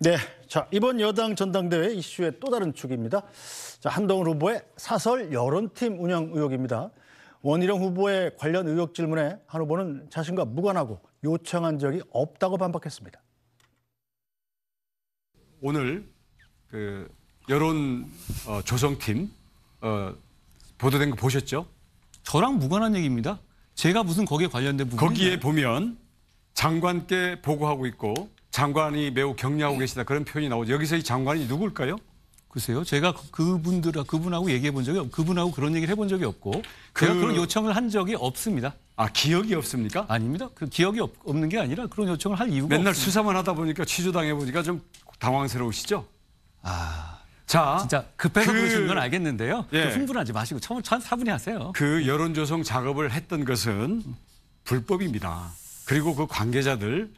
네, 자 이번 여당 전당대회 이슈의 또 다른 축입니다. 자 한동훈 후보의 사설 여론팀 운영 의혹입니다. 원희룡 후보의 관련 의혹 질문에 한 후보는 자신과 무관하고 요청한 적이 없다고 반박했습니다. 오늘 그 여론 어, 조성팀 어, 보도된 거 보셨죠? 저랑 무관한 얘기입니다. 제가 무슨 거기에 관련된 부분 거기에 보면 장관께 보고하고 있고 장관이 매우 격려하고 계시다 그런 표현이 나오죠. 여기서 이 장관이 누굴까요? 글쎄요, 제가 그, 그분들, 그분하고 얘기해 본 적이 없, 그분하고 그런 얘기를 해본 적이 없고, 그... 제가 그런 요청을 한 적이 없습니다. 아, 기억이 없습니까? 아닙니다. 그 기억이 없, 는게 아니라 그런 요청을 할 이유가 맨날 없습니다. 수사만 하다 보니까 취조당해 보니까 좀 당황스러우시죠? 아. 자, 진짜 급해서 그... 그러신 건 알겠는데요. 예. 흥분하지 마시고 처음 차분히 하세요. 그 여론조성 작업을 했던 것은 불법입니다. 그리고 그 관계자들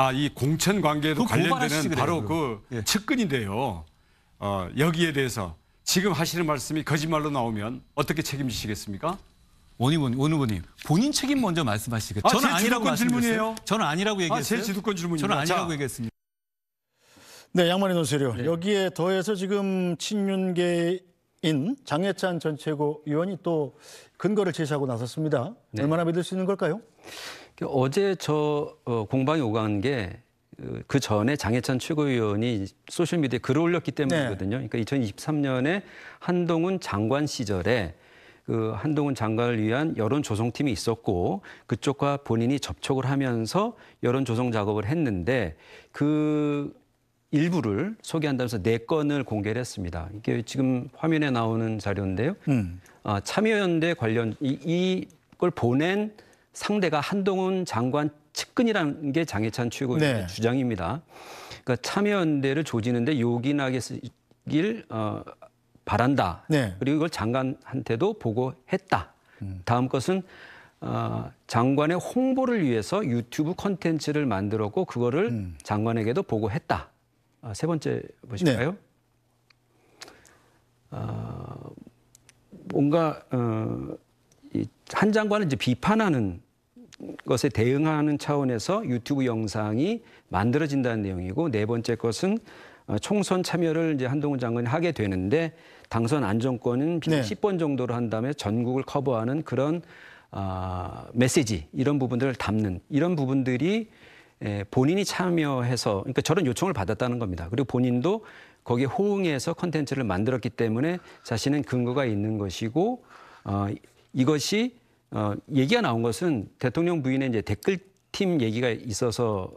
아, 이 공천 관계에도 관련되는 바로 그래요, 그 예. 측근인데요. 어, 여기에 대해서 지금 하시는 말씀이 거짓말로 나오면 어떻게 책임지시겠습니까? 원의원, 원의원님 본인 책임 먼저 말씀하시겠죠? 아, 저는 아니라고 말씀드렸요 저는 아니라고 얘기했어요. 아, 제 지도권 질문입니다. 저는 아니라고 자. 얘기했습니다. 네, 양만희 논설이 네. 여기에 더해서 지금 친윤계인 장해찬 전 최고위원이 또 근거를 제시하고 나섰습니다. 네. 얼마나 믿을 수 있는 걸까요? 그 어제 저 어, 공방에 오간 게그 어, 전에 장해찬 최고위원이 소셜미디어에 글을 올렸기 때문이거든요. 네. 그러니까 2023년에 한동훈 장관 시절에 그 한동훈 장관을 위한 여론 조성팀이 있었고 그쪽과 본인이 접촉을 하면서 여론 조성 작업을 했는데 그 일부를 소개한다면서 네 건을 공개를 했습니다. 이게 지금 화면에 나오는 자료인데요. 음. 아, 참여연대 관련 이, 이걸 보낸 상대가 한동훈 장관 측근이라는 게 장해찬 최고의 네. 주장입니다. 그러니까 참여연대를 조지는데 요긴하게 쓰길 어, 바란다. 네. 그리고 이걸 장관한테도 보고했다. 음. 다음 것은 어, 장관의 홍보를 위해서 유튜브 콘텐츠를 만들었고 그거를 음. 장관에게도 보고했다. 어, 세 번째 보실까요? 네. 어, 뭔가 어, 한 장관을 이제 비판하는 것에 대응하는 차원에서 유튜브 영상이 만들어진다는 내용이고 네 번째 것은 어, 총선 참여를 이제 한동훈 장관이 하게 되는데 당선 안정권은 네. 10번 정도로 한 다음에 전국을 커버하는 그런 아, 메시지 이런 부분들을 담는 이런 부분들이 에, 본인이 참여해서 그러니까 저런 요청을 받았다는 겁니다. 그리고 본인도 거기에 호응해서 컨텐츠를 만들었기 때문에 자신은 근거가 있는 것이고 어, 이것이 어, 얘기가 나온 것은 대통령 부인의 이제 댓글팀 얘기가 있어서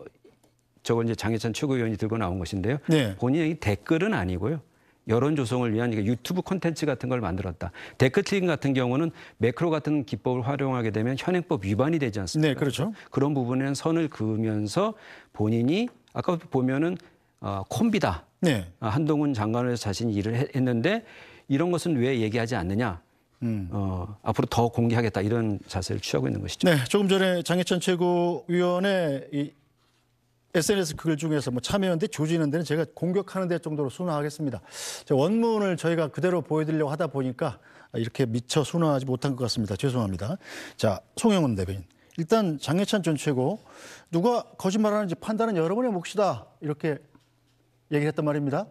저건 이제 장해찬 최고위원이 들고 나온 것인데요. 네. 본인이 댓글은 아니고요. 여론 조성을 위한 그러니까 유튜브 콘텐츠 같은 걸 만들었다. 댓글팀 같은 경우는 매크로 같은 기법을 활용하게 되면 현행법 위반이 되지 않습니까? 네, 그렇죠. 그런 부분에는 선을 그으면서 본인이 아까 보면은 어, 콤비다. 네. 아, 한동훈 장관을 자신이 일을 했는데 이런 것은 왜 얘기하지 않느냐? 음. 어, 앞으로 더 공개하겠다 이런 자세를 취하고 있는 것이죠. 네, 조금 전에 장해찬 최고위원의 이 SNS 글 중에서 뭐 참여연대 조지는 데는 제가 공격하는 데 정도로 순화하겠습니다. 원문을 저희가 그대로 보여드리려고 하다 보니까 이렇게 미처 순화하지 못한 것 같습니다. 죄송합니다. 자, 송영훈 대변인. 일단 장해찬 전 최고 누가 거짓말하는지 판단은 여러분의 몫이다 이렇게 얘기를 했단 말입니다.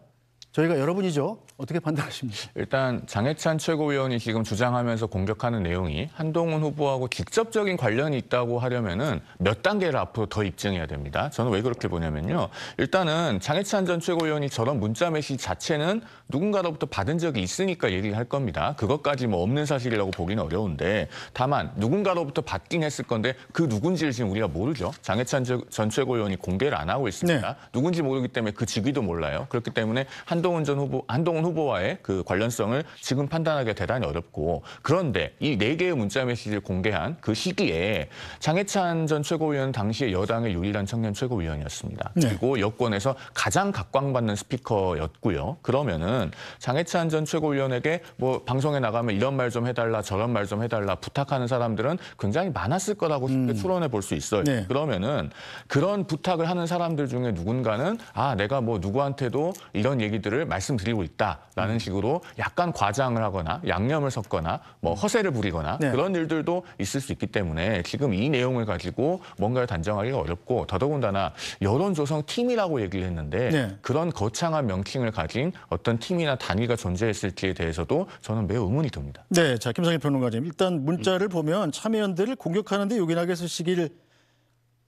저희가 여러분이죠. 어떻게 판단하십니까? 일단 장해찬 최고위원이 지금 주장하면서 공격하는 내용이 한동훈 후보하고 직접적인 관련이 있다고 하려면은 몇 단계를 앞으로 더 입증해야 됩니다. 저는 왜 그렇게 보냐면요. 일단은 장해찬 전 최고위원이 저런 문자 메시지 자체는 누군가로부터 받은 적이 있으니까 얘기할 겁니다. 그것까지 뭐 없는 사실이라고 보기는 어려운데 다만 누군가로부터 받긴 했을 건데 그 누군지를 지금 우리가 모르죠. 장해찬 전 최고위원이 공개를 안 하고 있습니다. 네. 누군지 모르기 때문에 그 직위도 몰라요. 그렇기 때문에 한 한동훈 전 후보, 한동훈 후보와의 그 관련성을 지금 판단하기가 대단히 어렵고 그런데 이 네 개의 문자 메시지를 공개한 그 시기에 장해찬 전 최고위원 당시에 여당의 유일한 청년 최고위원이었습니다. 네. 그리고 여권에서 가장 각광받는 스피커였고요. 그러면은 장해찬 전 최고위원에게 뭐 방송에 나가면 이런 말 좀 해달라 저런 말 좀 해달라 부탁하는 사람들은 굉장히 많았을 거라고 음. 쉽게 음. 추론해 볼 수 있어요. 네. 그러면은 그런 부탁을 하는 사람들 중에 누군가는 아 내가 뭐 누구한테도 이런 얘기들 것들을 말씀드리고 있다라는 음. 식으로 약간 과장을 하거나 양념을 섞거나 뭐 음. 허세를 부리거나 네. 그런 일들도 있을 수 있기 때문에 지금 이 내용을 가지고 뭔가를 단정하기가 어렵고 더더군다나 여론조성 팀이라고 얘기를 했는데 네. 그런 거창한 명칭을 가진 어떤 팀이나 단위가 존재했을지에 대해서도 저는 매우 의문이 듭니다. 네, 자 김상일 평론가님 일단 문자를 음. 보면 참여연대를 공격하는데 요긴하게 쓰시길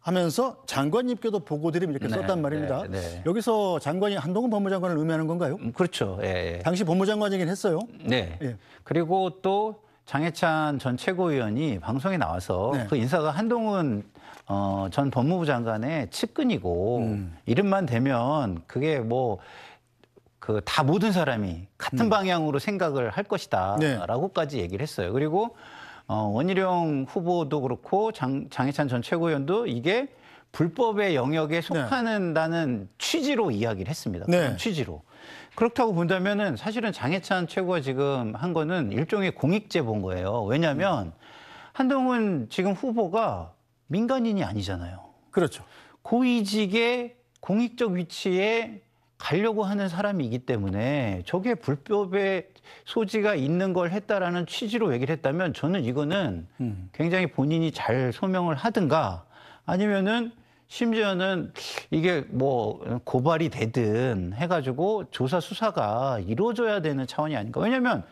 하면서 장관님께도 보고드림 이렇게 네, 썼단 말입니다. 네, 네. 여기서 장관이 한동훈 법무장관을 의미하는 건가요? 음, 그렇죠. 예, 예. 당시 법무장관이긴 했어요. 네. 예. 그리고 또 장해찬 전 최고위원이 방송에 나와서 네. 그 인사가 한동훈 어, 전 법무부 장관의 측근이고 음. 이름만 되면 그게 뭐그다 모든 사람이 같은 음. 방향으로 생각을 할 것이다라고까지 얘기를 했어요. 그리고 어, 원희룡 후보도 그렇고 장, 장해찬 전 최고위원도 이게 불법의 영역에 네. 속하는다는 네. 취지로 이야기를 했습니다. 네. 취지로. 그렇다고 본다면은 사실은 장해찬 최고가 지금 한 거는 일종의 공익제본 거예요. 왜냐하면 음. 한동훈 지금 후보가 민간인이 아니잖아요. 그렇죠. 고위직의 공익적 위치에 가려고 하는 사람이기 때문에 저게 불법의 소지가 있는 걸 했다라는 취지로 얘기를 했다면 저는 이거는 음. 굉장히 본인이 잘 소명을 하든가 아니면은 심지어는 이게 뭐 고발이 되든 해가지고 조사 수사가 이루어져야 되는 차원이 아닌가. 왜냐면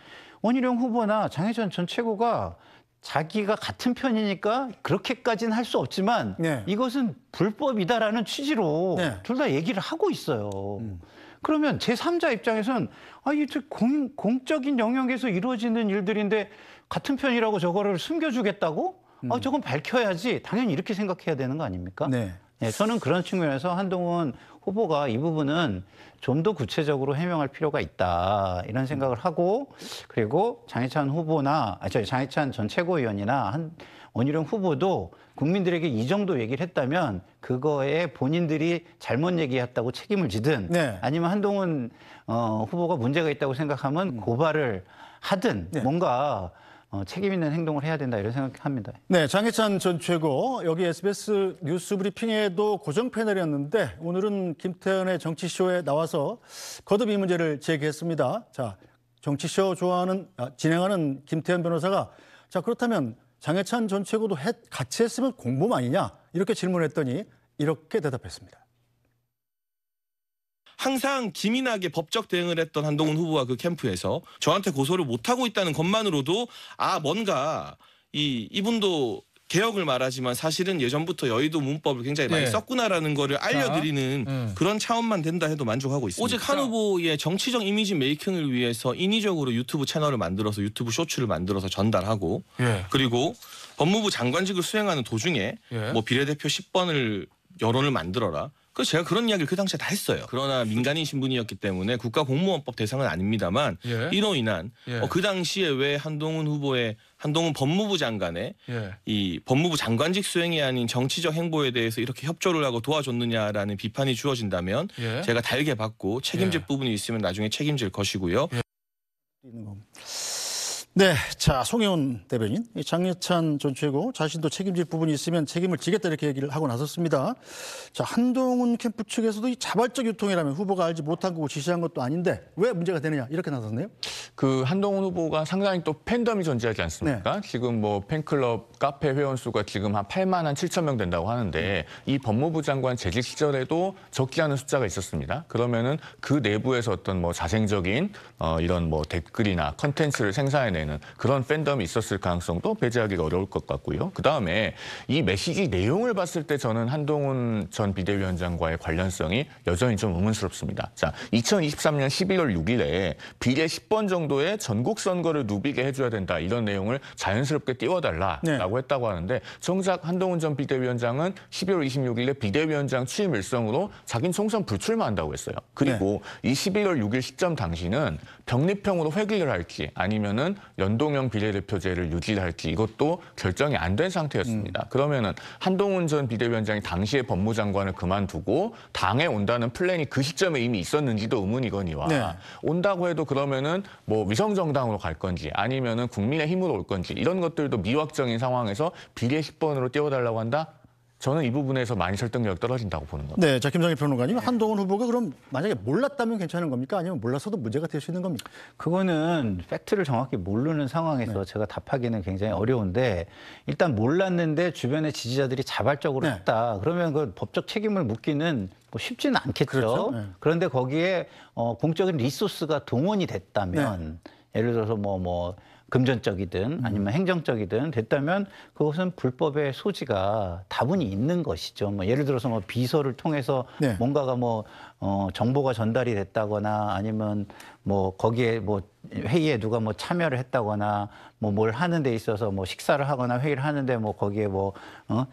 원희룡 후보나 장혜전 전 최고가 자기가 같은 편이니까 그렇게까지는 할 수 없지만 네. 이것은 불법이다라는 취지로 네. 둘다 얘기를 하고 있어요. 음. 그러면 제3자 입장에선 아, 이게 공, 공적인 영역에서 이루어지는 일들인데 같은 편이라고 저거를 숨겨주겠다고? 아, 음. 아, 저건 밝혀야지. 당연히 이렇게 생각해야 되는 거 아닙니까? 네. 예, 저는 그런 측면에서 한동훈 후보가 이 부분은 좀 더 구체적으로 해명할 필요가 있다 이런 생각을 하고 그리고 장해찬 후보나 아, 저 장해찬 전 최고위원이나 한 원희룡 후보도 국민들에게 이 정도 얘기를 했다면 그거에 본인들이 잘못 얘기했다고 책임을 지든 네. 아니면 한동훈 어, 후보가 문제가 있다고 생각하면 고발을 하든 네. 뭔가 어, 책임 있는 행동을 해야 된다 이런 생각합니다. 네, 장해찬 전 최고 여기 SBS 뉴스 브리핑에도 고정 패널이었는데 오늘은 김태현의 정치쇼에 나와서 거듭 이 문제를 제기했습니다. 자, 정치쇼 좋아하는 아, 진행하는 김태현 변호사가 자 그렇다면 장해찬 전 최고도 했, 같이 했으면 공범 아니냐 이렇게 질문했더니 이렇게 대답했습니다. 항상 기민하게 법적 대응을 했던 한동훈 후보와 그 캠프에서 저한테 고소를 못 하고 있다는 것만으로도 아 뭔가 이 이분도 개혁을 말하지만 사실은 예전부터 여의도 문법을 굉장히 많이 네. 썼구나라는 거를 알려드리는 음. 그런 차원만 된다 해도 만족하고 있습니다. 오직 한 후보의 정치적 이미지 메이킹을 위해서 인위적으로 유튜브 채널을 만들어서 유튜브 쇼츠를 만들어서 전달하고 예. 그리고 법무부 장관직을 수행하는 도중에 예. 뭐 비례대표 10번을 여론을 만들어라 그 제가 그런 이야기를 그 당시에 다 했어요. 그러나 음. 민간인 신분이었기 때문에 국가공무원법 대상은 아닙니다만 예. 이로 인한 예. 어, 그 당시에 왜 한동훈 후보의 한동훈 법무부 장관의 예. 이 법무부 장관직 수행이 아닌 정치적 행보에 대해서 이렇게 협조를 하고 도와줬느냐라는 비판이 주어진다면 예. 제가 달게 받고 책임질 예. 부분이 있으면 나중에 책임질 것이고요. 예. 네, 자 송혜원 대변인, 장여찬전 최고 자신도 책임질 부분이 있으면 책임을 지겠다 이렇게 얘기를 하고 나섰습니다. 자 한동훈 캠프 측에서도 이 자발적 유통이라면 후보가 알지 못한 거고 지시한 것도 아닌데 왜 문제가 되느냐 이렇게 나섰네요. 그 한동훈 후보가 상당히 또 팬덤이 존재하지 않습니까? 네. 지금 뭐 팬클럽 카페 회원 수가 지금 한 8만 한 7천 명 된다고 하는데 이 법무부 장관 재직 시절에도 적지 않은 숫자가 있었습니다. 그러면은 그 내부에서 어떤 뭐 자생적인 어, 이런 뭐 댓글이나 컨텐츠를 생산해내 경우에는 그런 팬덤이 있었을 가능성도 배제하기가 어려울 것 같고요. 그다음에 이 메시지 내용을 봤을 때 저는 한동훈 전 비대위원장과의 관련성이 여전히 좀 의문스럽습니다. 자, 2023년 11월 6일에 비례 10번 정도의 전국 선거를 누비게 해줘야 된다 이런 내용을 자연스럽게 띄워달라라고 네. 했다고 하는데 정작 한동훈 전 비대위원장은 12월 26일에 비대위원장 취임 일성으로 자긴 총선 불출마한다고 했어요. 그리고 네. 이 11월 6일 시점 당시는 병립형으로 회귀를 할지 아니면은 연동형 비례대표제를 유지할지 이것도 결정이 안 된 상태였습니다. 음. 그러면은 한동훈 전 비대위원장이 당시에 법무장관을 그만두고 당에 온다는 플랜이 그 시점에 이미 있었는지도 의문이거니와 네. 온다고 해도 그러면은 뭐 위성정당으로 갈 건지 아니면은 국민의 힘으로 올 건지 이런 것들도 미확정인 상황에서 비례 10번으로 띄워달라고 한다? 저는 이 부분에서 많이 설득력이 떨어진다고 보는 겁니다. 네, 자 김성일 평론가님 한동훈 후보가 그럼 만약에 몰랐다면 괜찮은 겁니까? 아니면 몰라서도 문제가 될 수 있는 겁니까? 그거는 팩트를 정확히 모르는 상황에서 네. 제가 답하기는 굉장히 어려운데 일단 몰랐는데 주변의 지지자들이 자발적으로 네. 했다. 그러면 그 법적 책임을 묻기는 뭐 쉽지는 않겠죠. 그렇죠? 네. 그런데 거기에 어, 공적인 리소스가 동원이 됐다면 네. 예를 들어서 뭐뭐 뭐, 뭐 금전적이든 음. 아니면 행정적이든 됐다면 그것은 불법의 소지가 다분히 있는 것이죠. 뭐 예를 들어서 뭐 비서를 통해서 네. 뭔가가 뭐 어, 정보가 전달이 됐다거나 아니면 뭐 거기에 뭐 회의에 누가 뭐 참여를 했다거나 뭐 뭘 하는 데 있어서 뭐 식사를 하거나 회의를 하는데 뭐 거기에 뭐 어,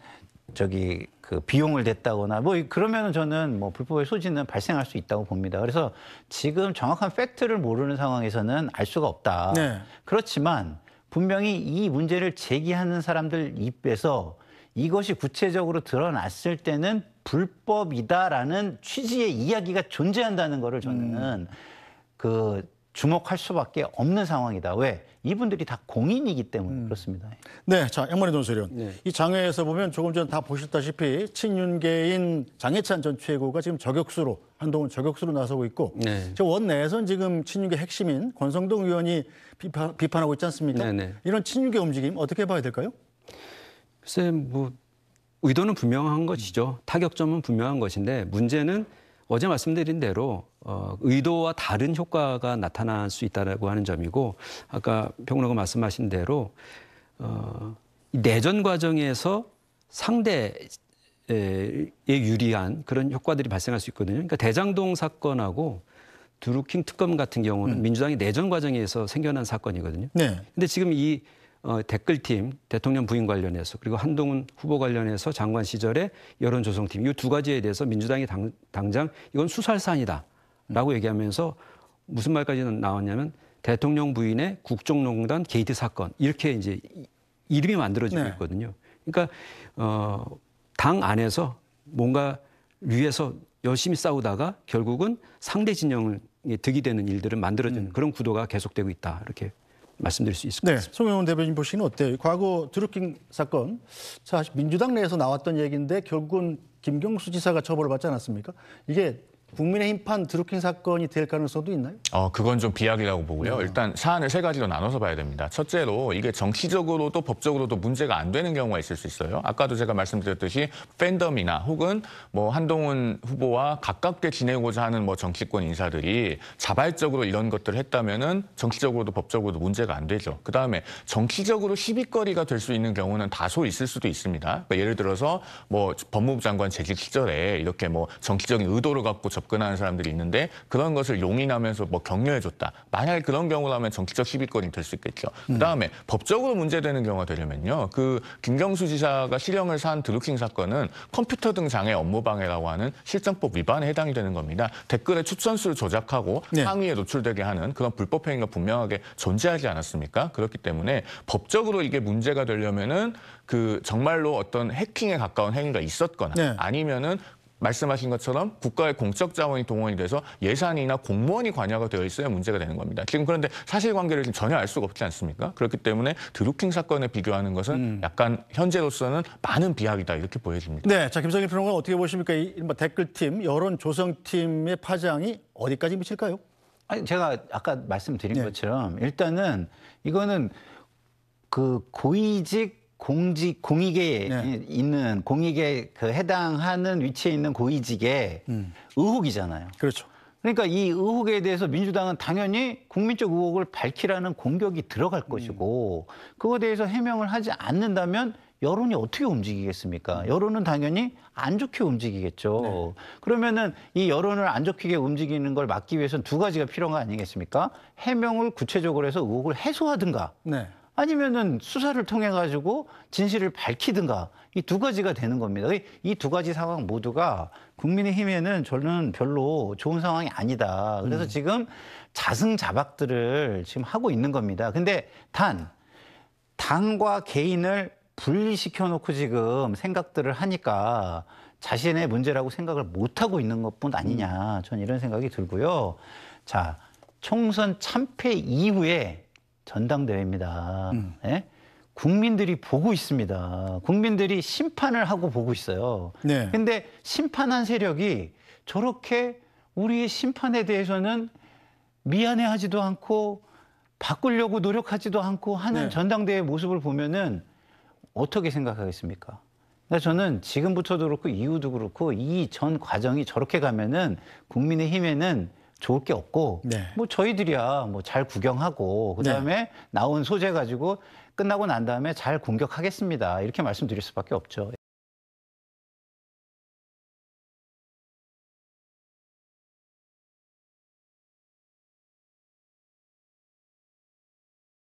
저기 그 비용을 댔다거나뭐 그러면은 저는 뭐 불법의 소지는 발생할 수 있다고 봅니다. 그래서 지금 정확한 팩트를 모르는 상황에서는 알 수가 없다. 네. 그렇지만 분명히 이 문제를 제기하는 사람들 입에서 이것이 구체적으로 드러났을 때는 불법이다라는 취지의 이야기가 존재한다는 거를 저는 음. 그 주목할 수밖에 없는 상황이다. 왜? 이분들이 다 공인이기 때문에 음. 그렇습니다. 네, 자 양만희 전소련. 네. 이 장외에서 보면 조금 전 다 보셨다시피 친윤계인 장해찬 전 최고가 지금 저격수로 한동훈 저격수로 나서고 있고 네. 원내에선 지금 친윤계 핵심인 권성동 의원이 비판, 비판하고 있지 않습니까? 네, 네. 이런 친윤계 움직임 어떻게 봐야 될까요? 글쎄 뭐 의도는 분명한 것이죠. 타격점은 분명한 것인데 문제는 어제 말씀드린 대로 어, 의도와 다른 효과가 나타날 수 있다고 하는 점이고 아까 평론가 말씀하신 대로 어, 내전 과정에서 상대에 유리한 그런 효과들이 발생할 수 있거든요. 그러니까 대장동 사건하고 드루킹 특검 같은 경우는 음. 민주당이 내전 과정에서 생겨난 사건이거든요. 네. 근데 지금 이 어, 댓글팀 대통령 부인 관련해서 그리고 한동훈 후보 관련해서 장관 시절에 여론조성팀 이 두 가지에 대해서 민주당이 당, 당장 이건 수사할 사안이다라고 얘기하면서 무슨 말까지 나왔냐면 대통령 부인의 국정농단 게이트 사건 이렇게 이제 이름이 만들어지고 네. 있거든요. 그러니까 어, 당 안에서 뭔가 위에서 열심히 싸우다가 결국은 상대 진영이 득이 되는 일들을 만들어지는 음. 그런 구도가 계속되고 있다 이렇게 말씀드릴 수 있을 것 네, 같습니다. 네, 송영훈 대변인 보시는 어때요? 과거 드루킹 사건, 사실 민주당 내에서 나왔던 얘기인데 결국은 김경수 지사가 처벌을 받지 않았습니까? 이게 국민의 힘판 드루킹 사건이 될 가능성도 있나요? 어, 그건 좀 비약이라고 보고요. 네. 일단 사안을 세 가지로 나눠서 봐야 됩니다. 첫째로 이게 정치적으로도 법적으로도 문제가 안 되는 경우가 있을 수 있어요. 아까도 제가 말씀드렸듯이 팬덤이나 혹은 뭐 한동훈 후보와 가깝게 지내고자 하는 뭐 정치권 인사들이 자발적으로 이런 것들을 했다면은 정치적으로도 법적으로도 문제가 안 되죠. 그다음에 정치적으로 시비거리가 될 수 있는 경우는 다소 있을 수도 있습니다. 그러니까 예를 들어서 뭐 법무부 장관 재직 시절에 이렇게 뭐 정치적인 의도를 갖고 접근하는 사람들이 있는데 그런 것을 용인하면서 뭐 격려해줬다. 만약에 그런 경우라면 정치적 시비거리 될 수 있겠죠. 음. 그다음에 법적으로 문제되는 경우가 되려면요. 그 김경수 지사가 실형을 산 드루킹 사건은 컴퓨터 등 장애 업무 방해라고 하는 실정법 위반에 해당이 되는 겁니다. 댓글에 추천수를 조작하고 네. 항의에 노출되게 하는 그런 불법 행위가 분명하게 존재하지 않았습니까? 그렇기 때문에 법적으로 이게 문제가 되려면은 그 정말로 어떤 해킹에 가까운 행위가 있었거나 네. 아니면은 말씀하신 것처럼 국가의 공적 자원이 동원이 돼서 예산이나 공무원이 관여가 되어 있어야 문제가 되는 겁니다. 지금 그런데 사실관계를 지금 전혀 알 수가 없지 않습니까? 그렇기 때문에 드루킹 사건에 비교하는 것은 음. 약간 현재로서는 많은 비약이다 이렇게 보여집니다. 네, 자 김성일 평론가 어떻게 보십니까? 이 뭐 댓글팀, 여론 조성팀의 파장이 어디까지 미칠까요? 아니 제가 아까 말씀드린 네. 것처럼 일단은 이거는 그 고위직 공직 공익에 네. 있는 공익에 그 해당하는 위치에 있는 고위직의 음. 의혹이잖아요. 그렇죠. 그러니까 이 의혹에 대해서 민주당은 당연히 국민적 의혹을 밝히라는 공격이 들어갈 음. 것이고 음. 그거에 대해서 해명을 하지 않는다면 여론이 어떻게 움직이겠습니까? 여론은 당연히 안 좋게 움직이겠죠. 네. 그러면은 이 여론을 안 좋게 움직이는 걸 막기 위해서는 두 가지가 필요한 거 아니겠습니까? 해명을 구체적으로 해서 의혹을 해소하든가. 네. 아니면은 수사를 통해 가지고 진실을 밝히든가 이 두 가지가 되는 겁니다. 이 두 가지 상황 모두가 국민의힘에는 저는 별로 좋은 상황이 아니다. 그래서 음. 지금 자승자박들을 지금 하고 있는 겁니다. 근데 단 당과 개인을 분리시켜 놓고 지금 생각들을 하니까 자신의 문제라고 생각을 못 하고 있는 것뿐 아니냐. 전 음. 이런 생각이 들고요. 자, 총선 참패 이후에 전당대회입니다. 음. 예? 국민들이 보고 있습니다. 국민들이 심판을 하고 보고 있어요. 네. 근데 심판한 세력이 저렇게 우리의 심판에 대해서는 미안해하지도 않고 바꾸려고 노력하지도 않고 하는 네. 전당대회 모습을 보면은 어떻게 생각하겠습니까? 저는 지금부터도 그렇고 이후도 그렇고 이 전 과정이 저렇게 가면은 국민의힘에는 좋을 게 없고 네. 뭐 저희들이야 뭐 잘 구경하고 그다음에 네. 나온 소재 가지고 끝나고 난 다음에 잘 공격하겠습니다. 이렇게 말씀드릴 수밖에 없죠.